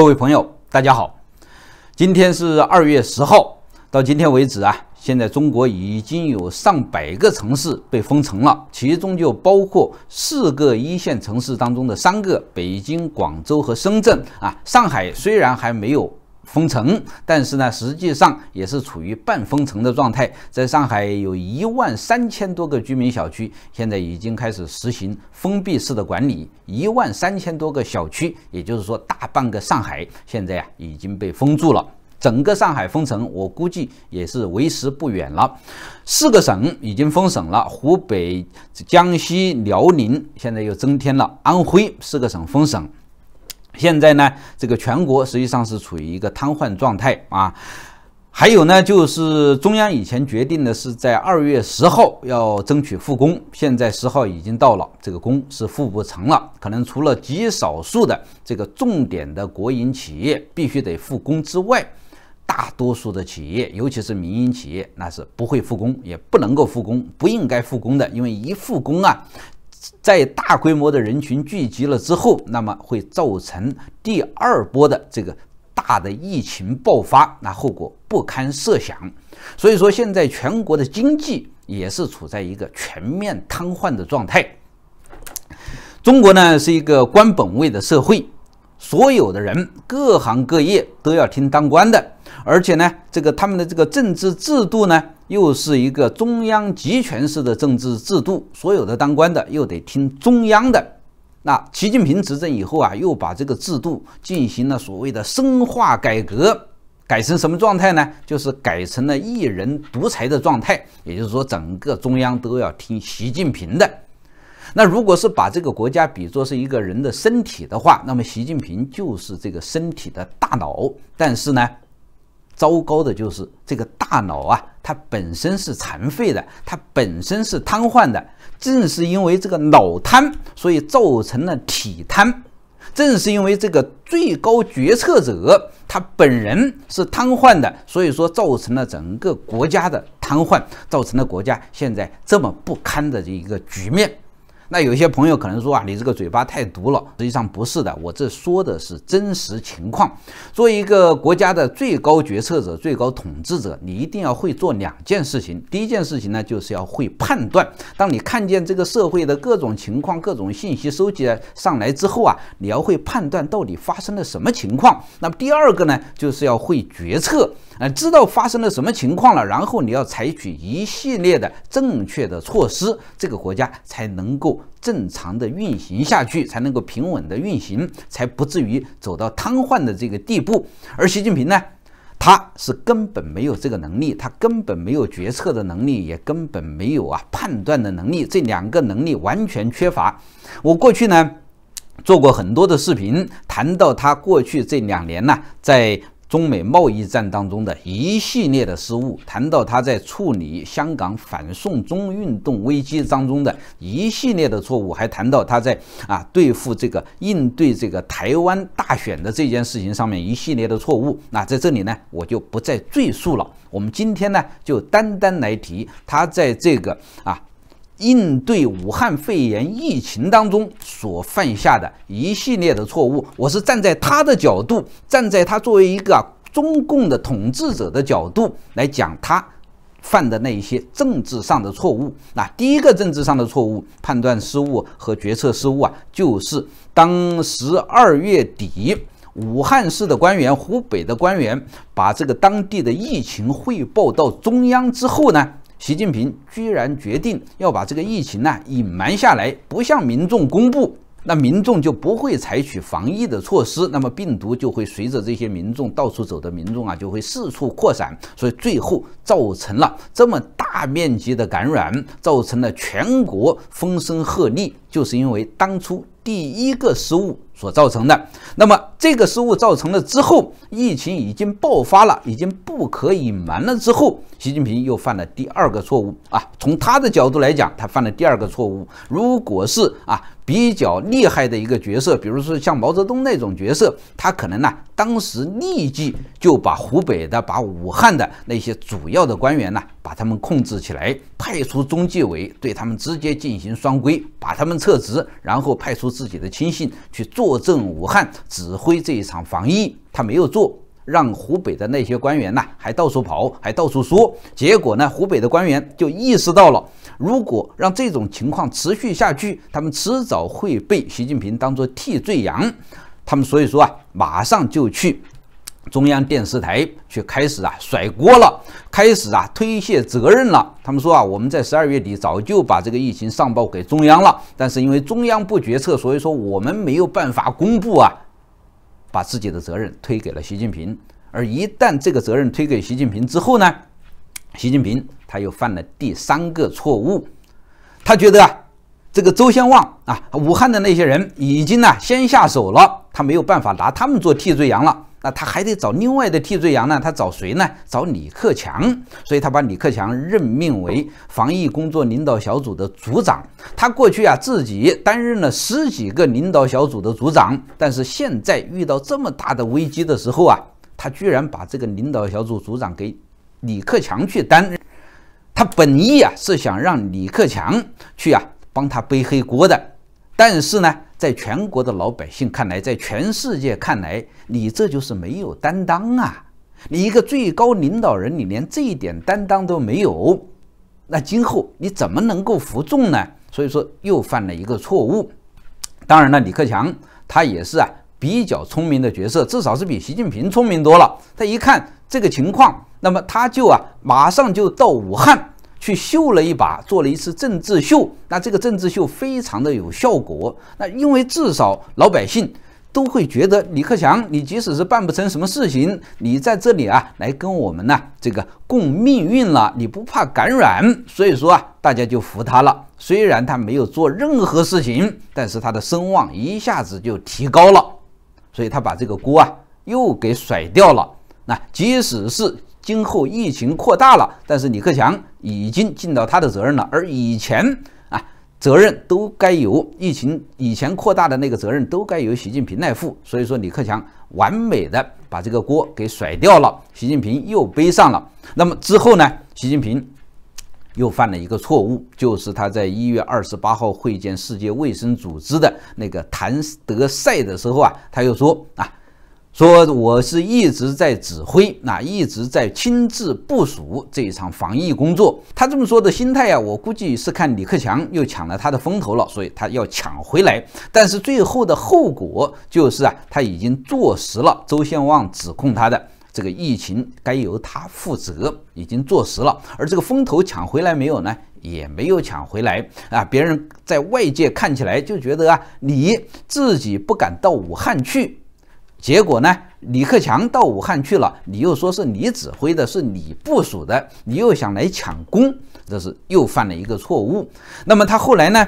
各位朋友，大家好，今天是二月十号，到今天为止啊，现在中国已经有上百个城市被封城了，其中就包括四个一线城市当中的三个，北京、广州和深圳啊，上海虽然还没有。封城，但是呢，实际上也是处于半封城的状态。在上海有一万三千多个居民小区，现在已经开始实行封闭式的管理。一万三千多个小区，也就是说大半个上海现在啊已经被封住了。整个上海封城，我估计也是为时不远了。四个省已经封省了，湖北、江西、辽宁，现在又增添了安徽，四个省封省。现在呢，这个全国实际上是处于一个瘫痪状态啊。还有呢，就是中央以前决定的是在二月十号要争取复工，现在十号已经到了，这个工是复不成了。可能除了极少数的这个重点的国营企业必须得复工之外，大多数的企业，尤其是民营企业，那是不会复工，也不能够复工，不应该复工的，因为一复工啊。在大规模的人群聚集了之后，那么会造成第二波的这个大的疫情爆发，那后果不堪设想。所以说，现在全国的经济也是处在一个全面瘫痪的状态。中国呢是一个官本位的社会。所有的人，各行各业都要听当官的，而且呢，这个他们的这个政治制度呢，又是一个中央集权式的政治制度，所有的当官的又得听中央的。那习近平执政以后啊，又把这个制度进行了所谓的深化改革，改成什么状态呢？就是改成了一人独裁的状态，也就是说，整个中央都要听习近平的。那如果是把这个国家比作是一个人的身体的话，那么习近平就是这个身体的大脑。但是呢，糟糕的就是这个大脑啊，它本身是残废的，它本身是瘫痪的。正是因为这个脑瘫，所以造成了体瘫。正是因为这个最高决策者他本人是瘫痪的，所以说造成了整个国家的瘫痪，造成了国家现在这么不堪的这一个局面。那有些朋友可能说啊，你这个嘴巴太毒了。实际上不是的，我这说的是真实情况。作为一个国家的最高决策者、最高统治者，你一定要会做两件事情。第一件事情呢，就是要会判断。当你看见这个社会的各种情况、各种信息收集上来之后啊，你要会判断到底发生了什么情况。那么第二个呢，就是要会决策。呃，知道发生了什么情况了，然后你要采取一系列的正确的措施，这个国家才能够正常的运行下去，才能够平稳的运行，才不至于走到瘫痪的这个地步。而习近平呢，他是根本没有这个能力，他根本没有决策的能力，也根本没有啊判断的能力，这两个能力完全缺乏。我过去呢做过很多的视频，谈到他过去这两年呢在。中美贸易战当中的一系列的失误，谈到他在处理香港反送中运动危机当中的一系列的错误，还谈到他在啊对付这个应对这个台湾大选的这件事情上面一系列的错误。那在这里呢，我就不再赘述了。我们今天呢，就单单来提他在这个啊。应对武汉肺炎疫情当中所犯下的一系列的错误，我是站在他的角度，站在他作为一个中共的统治者的角度来讲，他犯的那一些政治上的错误。那第一个政治上的错误，判断失误和决策失误啊，就是当时二月底，武汉市的官员、湖北的官员把这个当地的疫情汇报到中央之后呢。习近平居然决定要把这个疫情呢隐瞒下来，不向民众公布，那民众就不会采取防疫的措施，那么病毒就会随着这些民众到处走的民众啊，就会四处扩散，所以最后造成了这么大面积的感染，造成了全国风声鹤唳，就是因为当初第一个失误。所造成的，那么这个失误造成了之后，疫情已经爆发了，已经不可隐瞒了。之后，习近平又犯了第二个错误啊！从他的角度来讲，他犯了第二个错误。如果是啊比较厉害的一个角色，比如说像毛泽东那种角色，他可能呢，当时立即就把湖北的、把武汉的那些主要的官员呢。把他们控制起来，派出中纪委对他们直接进行双规，把他们撤职，然后派出自己的亲信去坐镇武汉指挥这一场防疫。他没有做，让湖北的那些官员呢还到处跑，还到处说。结果呢，湖北的官员就意识到了，如果让这种情况持续下去，他们迟早会被习近平当做替罪羊。他们所以说啊，马上就去。中央电视台却开始啊甩锅了，开始啊推卸责任了。他们说啊，我们在十二月底早就把这个疫情上报给中央了，但是因为中央不决策，所以说我们没有办法公布啊，把自己的责任推给了习近平。而一旦这个责任推给习近平之后呢，习近平他又犯了第三个错误，他觉得啊，这个周先旺啊，武汉的那些人已经呢先下手了，他没有办法拿他们做替罪羊了。那他还得找另外的替罪羊呢？他找谁呢？找李克强。所以他把李克强任命为防疫工作领导小组的组长。他过去啊自己担任了十几个领导小组的组长，但是现在遇到这么大的危机的时候啊，他居然把这个领导小组组长给李克强去担任。他本意啊是想让李克强去啊帮他背黑锅的。但是呢，在全国的老百姓看来，在全世界看来，你这就是没有担当啊！你一个最高领导人，你连这一点担当都没有，那今后你怎么能够服众呢？所以说又犯了一个错误。当然了，李克强他也是啊，比较聪明的角色，至少是比习近平聪明多了。他一看这个情况，那么他就啊，马上就到武汉。去秀了一把，做了一次政治秀。那这个政治秀非常的有效果。那因为至少老百姓都会觉得李克强，你即使是办不成什么事情，你在这里啊来跟我们呢这个共命运了，你不怕感染。所以说啊，大家就服他了。虽然他没有做任何事情，但是他的声望一下子就提高了。所以他把这个锅啊又给甩掉了。那即使是今后疫情扩大了，但是李克强已经尽到他的责任了。而以前啊，责任都该由疫情以前扩大的那个责任都该由习近平来负。所以说，李克强完美的把这个锅给甩掉了，习近平又背上了。那么之后呢？习近平又犯了一个错误，就是他在一月二十八号会见世界卫生组织的那个谭德赛的时候啊，他又说啊。说，我是一直在指挥，那一直在亲自部署这一场防疫工作。他这么说的心态啊，我估计是看李克强又抢了他的风头了，所以他要抢回来。但是最后的后果就是啊，他已经坐实了周宪旺指控他的这个疫情该由他负责，已经坐实了。而这个风头抢回来没有呢？也没有抢回来啊！别人在外界看起来就觉得啊，你自己不敢到武汉去。结果呢？李克强到武汉去了，你又说是你指挥的，是你部署的，你又想来抢功，这是又犯了一个错误。那么他后来呢，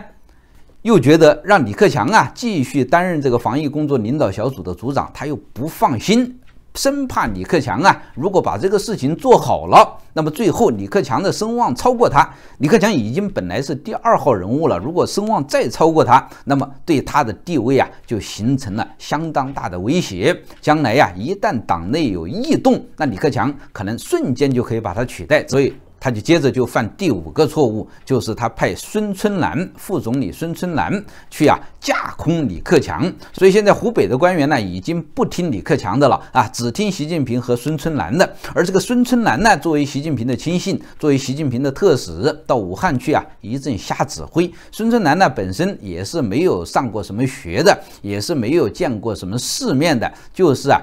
又觉得让李克强啊继续担任这个防疫工作领导小组的组长，他又不放心。生怕李克强啊，如果把这个事情做好了，那么最后李克强的声望超过他。李克强已经本来是第二号人物了，如果声望再超过他，那么对他的地位啊就形成了相当大的威胁。将来呀，一旦党内有异动，那李克强可能瞬间就可以把他取代。所以。他就接着就犯第五个错误，就是他派孙春兰副总理孙春兰去啊架空李克强，所以现在湖北的官员呢已经不听李克强的了啊，只听习近平和孙春兰的。而这个孙春兰呢，作为习近平的亲信，作为习近平的特使，到武汉去啊一阵瞎指挥。孙春兰呢本身也是没有上过什么学的，也是没有见过什么世面的，就是啊。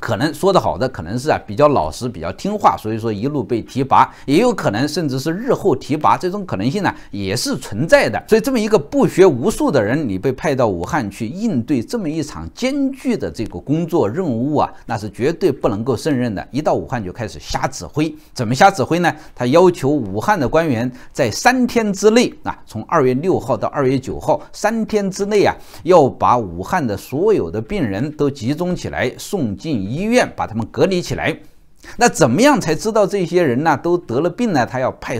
可能说的好的可能是啊比较老实比较听话，所以说一路被提拔，也有可能甚至是日后提拔，这种可能性呢也是存在的。所以这么一个不学无术的人，你被派到武汉去应对这么一场艰巨的这个工作任务啊，那是绝对不能够胜任的。一到武汉就开始瞎指挥，怎么瞎指挥呢？他要求武汉的官员在三天之内啊，从二月六号到二月九号三天之内啊，要把武汉的所有的病人都集中起来送进。医院把他们隔离起来，那怎么样才知道这些人呢？都得了病呢？他要派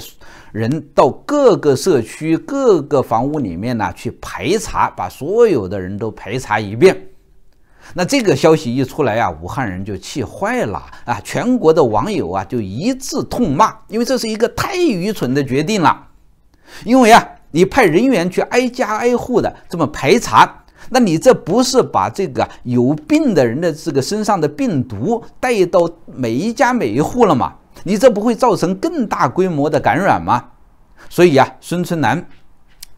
人到各个社区、各个房屋里面呢去排查，把所有的人都排查一遍。那这个消息一出来呀，武汉人就气坏了啊！全国的网友啊就一致痛骂，因为这是一个太愚蠢的决定了。因为啊，你派人员去挨家挨户的这么排查。那你这不是把这个有病的人的这个身上的病毒带到每一家每一户了吗？你这不会造成更大规模的感染吗？所以啊，孙春兰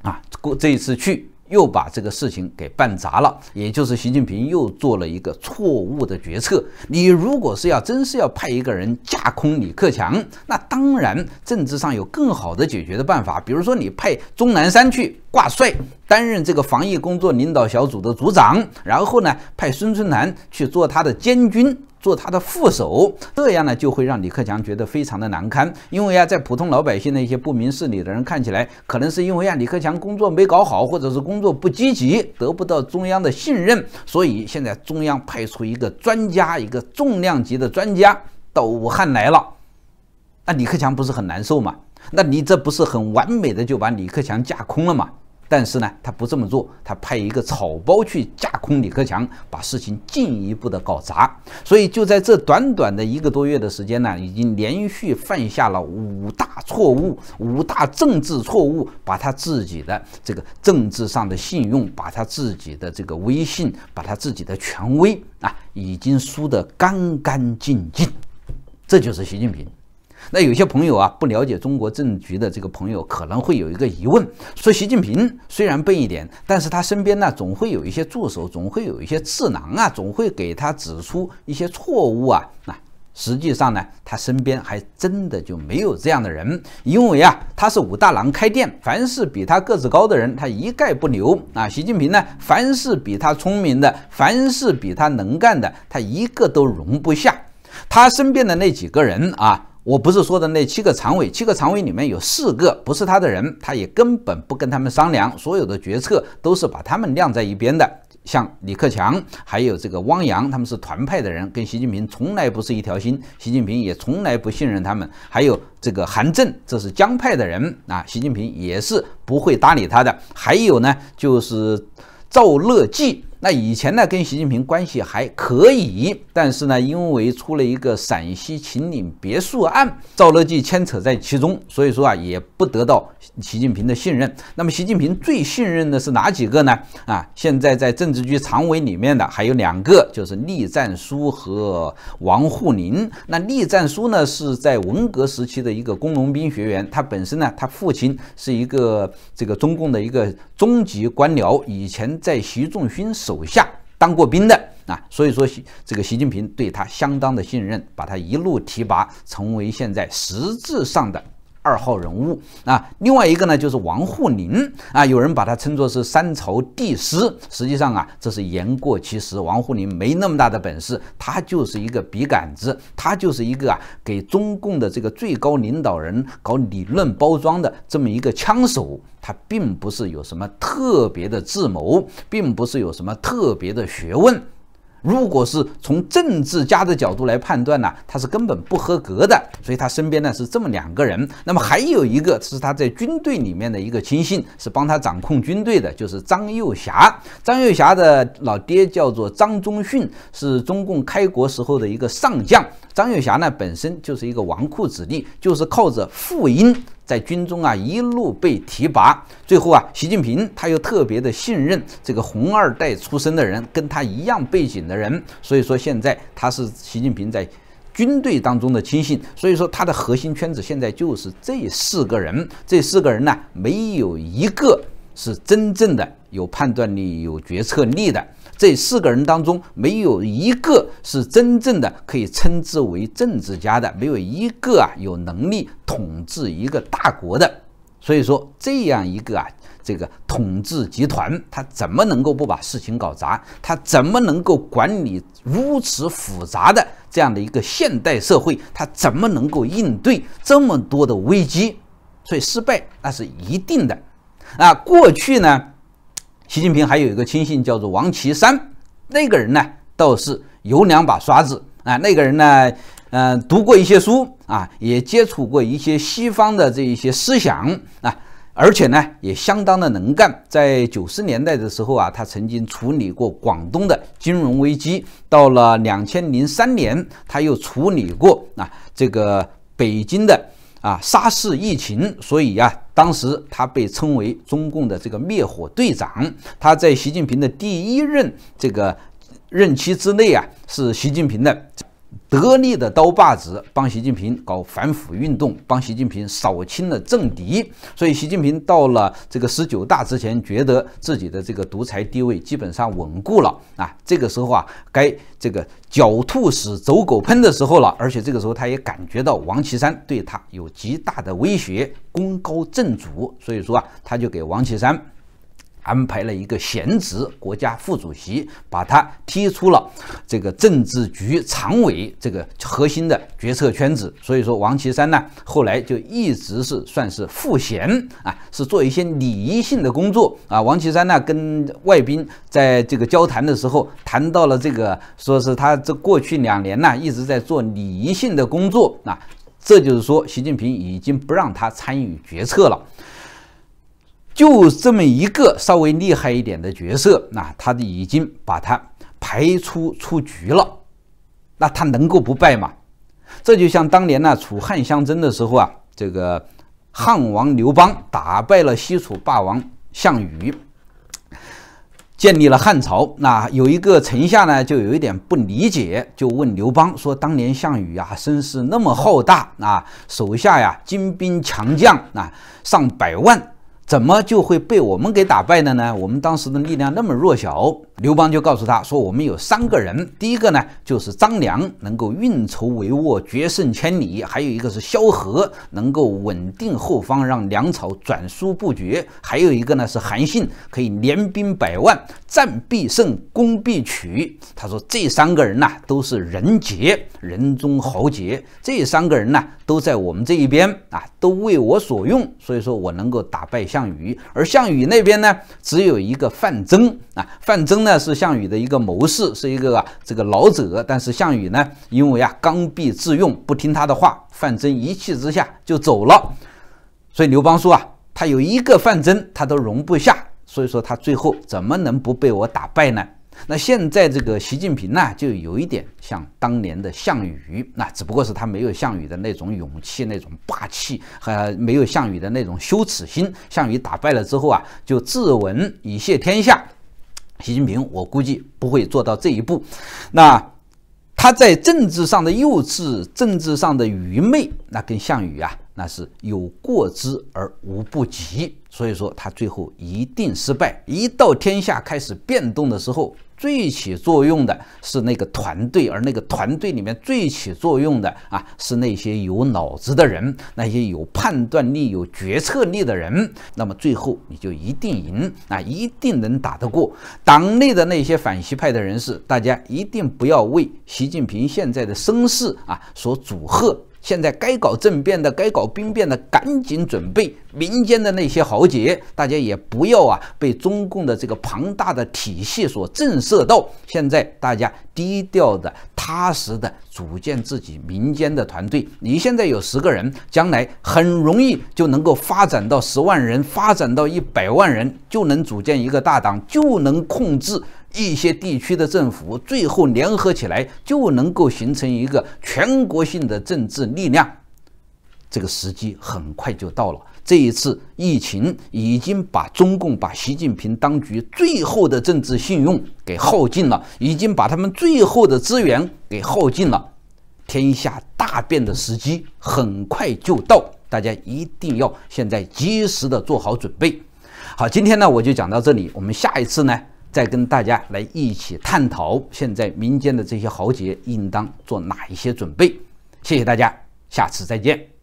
啊，过这一次去又把这个事情给办砸了，也就是习近平又做了一个错误的决策。你如果是要真是要派一个人架空李克强，那当然政治上有更好的解决的办法，比如说你派钟南山去。挂帅担任这个防疫工作领导小组的组长，然后呢，派孙春兰去做他的监军，做他的副手，这样呢，就会让李克强觉得非常的难堪。因为啊，在普通老百姓的一些不明事理的人看起来，可能是因为啊李克强工作没搞好，或者是工作不积极，得不到中央的信任，所以现在中央派出一个专家，一个重量级的专家到武汉来了，那李克强不是很难受吗？那你这不是很完美的就把李克强架空了吗？但是呢，他不这么做，他派一个草包去架空李克强，把事情进一步的搞砸。所以就在这短短的一个多月的时间呢，已经连续犯下了五大错误，五大政治错误，把他自己的这个政治上的信用，把他自己的这个威信，把他自己的权威啊，已经输得干干净净。这就是习近平。那有些朋友啊，不了解中国政局的这个朋友，可能会有一个疑问，说习近平虽然笨一点，但是他身边呢，总会有一些助手，总会有一些智囊啊，总会给他指出一些错误啊。那实际上呢，他身边还真的就没有这样的人，因为啊，他是武大郎开店，凡是比他个子高的人，他一概不留啊。习近平呢，凡是比他聪明的，凡是比他能干的，他一个都容不下。他身边的那几个人啊。我不是说的那七个常委，七个常委里面有四个不是他的人，他也根本不跟他们商量，所有的决策都是把他们晾在一边的。像李克强，还有这个汪洋，他们是团派的人，跟习近平从来不是一条心，习近平也从来不信任他们。还有这个韩正，这是江派的人啊，习近平也是不会搭理他的。还有呢，就是赵乐际。那以前呢，跟习近平关系还可以，但是呢，因为出了一个陕西秦岭别墅案，赵乐际牵扯在其中，所以说啊，也不得到习近平的信任。那么习近平最信任的是哪几个呢？啊，现在在政治局常委里面的还有两个，就是栗战书和王沪宁。那栗战书呢，是在文革时期的一个工农兵学员，他本身呢，他父亲是一个这个中共的一个中级官僚，以前在习仲勋手。手下当过兵的啊，所以说，这个习近平对他相当的信任，把他一路提拔，成为现在实质上的。二号人物啊，另外一个呢就是王沪宁啊，有人把他称作是三朝帝师，实际上啊，这是言过其实。王沪宁没那么大的本事，他就是一个笔杆子，他就是一个啊，给中共的这个最高领导人搞理论包装的这么一个枪手，他并不是有什么特别的智谋，并不是有什么特别的学问。如果是从政治家的角度来判断呢，他是根本不合格的。所以他身边呢是这么两个人，那么还有一个是他在军队里面的一个亲信，是帮他掌控军队的，就是张幼霞。张幼霞的老爹叫做张宗逊，是中共开国时候的一个上将。张幼霞呢本身就是一个纨绔子弟，就是靠着父荫。在军中啊，一路被提拔，最后啊，习近平他又特别的信任这个红二代出身的人，跟他一样背景的人，所以说现在他是习近平在军队当中的亲信，所以说他的核心圈子现在就是这四个人，这四个人呢，没有一个是真正的有判断力、有决策力的。这四个人当中，没有一个是真正的可以称之为政治家的，没有一个啊有能力统治一个大国的。所以说，这样一个啊这个统治集团，他怎么能够不把事情搞砸？他怎么能够管理如此复杂的这样的一个现代社会？他怎么能够应对这么多的危机？所以失败那是一定的。啊，过去呢？习近平还有一个亲信叫做王岐山，那个人呢倒是有两把刷子啊，那个人呢，呃，读过一些书啊，也接触过一些西方的这一些思想啊，而且呢也相当的能干。在九十年代的时候啊，他曾经处理过广东的金融危机，到了两千零三年他又处理过啊这个北京的。啊，沙士疫情，所以呀，当时他被称为中共的这个灭火队长。他在习近平的第一任这个任期之内啊，是习近平的。得力的刀把子帮习近平搞反腐运动，帮习近平扫清了政敌，所以习近平到了这个十九大之前，觉得自己的这个独裁地位基本上稳固了啊。这个时候啊，该这个狡兔死走狗烹的时候了，而且这个时候他也感觉到王岐山对他有极大的威胁，功高震主，所以说啊，他就给王岐山。安排了一个闲职，国家副主席把他踢出了这个政治局常委这个核心的决策圈子。所以说，王岐山呢，后来就一直是算是副闲啊，是做一些礼仪性的工作啊。王岐山呢，跟外宾在这个交谈的时候，谈到了这个，说是他这过去两年呢，一直在做礼仪性的工作啊。这就是说，习近平已经不让他参与决策了。就这么一个稍微厉害一点的角色，那他已经把他排出出局了，那他能够不败吗？这就像当年呢楚汉相争的时候啊，这个汉王刘邦打败了西楚霸王项羽，建立了汉朝。那有一个臣下呢，就有一点不理解，就问刘邦说：“当年项羽啊，声势那么浩大啊，手下呀精兵强将啊上百万。”怎么就会被我们给打败的呢？我们当时的力量那么弱小，刘邦就告诉他说：“我们有三个人，第一个呢就是张良，能够运筹帷幄，决胜千里；还有一个是萧何，能够稳定后方，让粮草转输不绝；还有一个呢是韩信，可以联兵百万，战必胜，攻必取。”他说：“这三个人呐，都是人杰，人中豪杰。这三个人呢，都在我们这一边啊，都为我所用，所以说我能够打败项羽，而项羽那边呢，只有一个范增啊。范增呢是项羽的一个谋士，是一个这个老者。但是项羽呢，因为啊刚愎自用，不听他的话，范增一气之下就走了。所以刘邦说啊，他有一个范增，他都容不下，所以说他最后怎么能不被我打败呢？那现在这个习近平呢，就有一点像当年的项羽，那只不过是他没有项羽的那种勇气、那种霸气，和没有项羽的那种羞耻心。项羽打败了之后啊，就自刎以谢天下。习近平，我估计不会做到这一步。那他在政治上的幼稚、政治上的愚昧，那跟项羽啊，那是有过之而无不及。所以说，他最后一定失败。一到天下开始变动的时候。最起作用的是那个团队，而那个团队里面最起作用的啊，是那些有脑子的人，那些有判断力、有决策力的人。那么最后你就一定赢，啊，一定能打得过党内的那些反西派的人士。大家一定不要为习近平现在的声势啊所阻吓。现在该搞政变的，该搞兵变的，赶紧准备。民间的那些豪杰，大家也不要啊，被中共的这个庞大的体系所震慑到。现在大家低调的、踏实的组建自己民间的团队。你现在有十个人，将来很容易就能够发展到十万人，发展到一百万人，就能组建一个大党，就能控制。一些地区的政府最后联合起来，就能够形成一个全国性的政治力量。这个时机很快就到了。这一次疫情已经把中共、把习近平当局最后的政治信用给耗尽了，已经把他们最后的资源给耗尽了。天下大变的时机很快就到，大家一定要现在及时的做好准备。好，今天呢我就讲到这里，我们下一次呢。再跟大家来一起探讨，现在民间的这些豪杰应当做哪一些准备？谢谢大家，下次再见。